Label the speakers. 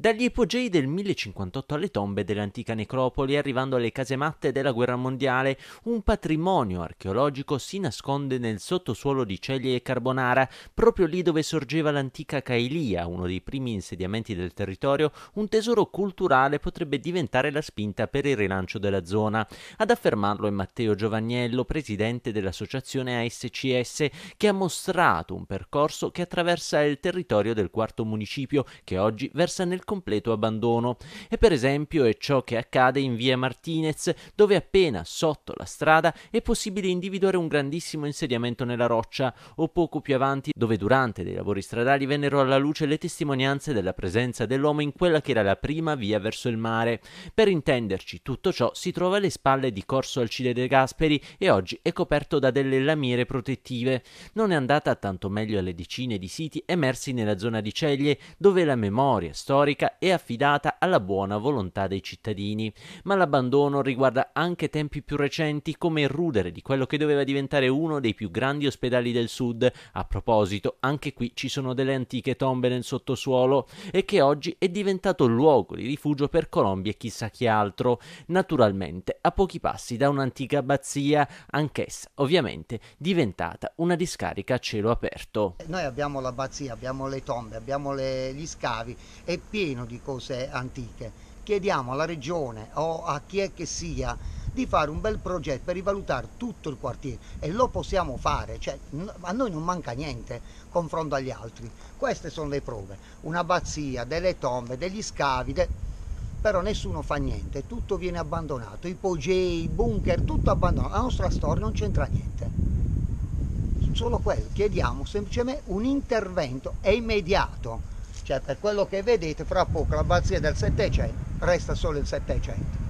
Speaker 1: Dagli ipogei del 1058 alle tombe dell'antica necropoli, arrivando alle casematte della guerra mondiale, un patrimonio archeologico si nasconde nel sottosuolo di Celie e Carbonara, proprio lì dove sorgeva l'antica Caelia, uno dei primi insediamenti del territorio, un tesoro culturale potrebbe diventare la spinta per il rilancio della zona. Ad affermarlo è Matteo Giovagnello, presidente dell'associazione ASCS, che ha mostrato un percorso che attraversa il territorio del quarto municipio, che oggi versa nel completo abbandono. E per esempio è ciò che accade in via Martinez, dove appena sotto la strada è possibile individuare un grandissimo insediamento nella roccia, o poco più avanti, dove durante dei lavori stradali vennero alla luce le testimonianze della presenza dell'uomo in quella che era la prima via verso il mare. Per intenderci, tutto ciò si trova alle spalle di Corso Alcide De Gasperi e oggi è coperto da delle lamiere protettive. Non è andata tanto meglio alle decine di siti emersi nella zona di Ceglie, dove la memoria storica storica è affidata alla buona volontà dei cittadini, ma l'abbandono riguarda anche tempi più recenti come il rudere di quello che doveva diventare uno dei più grandi ospedali del sud. A proposito, anche qui ci sono delle antiche tombe nel sottosuolo e che oggi è diventato luogo di rifugio per colombi e chissà chi altro, naturalmente a pochi passi da un'antica abbazia, anch'essa ovviamente diventata una discarica a cielo aperto.
Speaker 2: Noi abbiamo l'abbazia, abbiamo le tombe, abbiamo le, gli scavi, e pieno pieno di cose antiche. Chiediamo alla regione o a chi è che sia di fare un bel progetto per rivalutare tutto il quartiere e lo possiamo fare, cioè, a noi non manca niente confronto agli altri. Queste sono le prove, un'abbazia, delle tombe, degli scavi, de... però nessuno fa niente, tutto viene abbandonato, ipogei, i bunker, tutto abbandonato, la nostra storia non c'entra niente. Solo quello, chiediamo semplicemente un intervento immediato cioè per quello che vedete fra poco l'abbazia del Settecento resta solo il Settecento.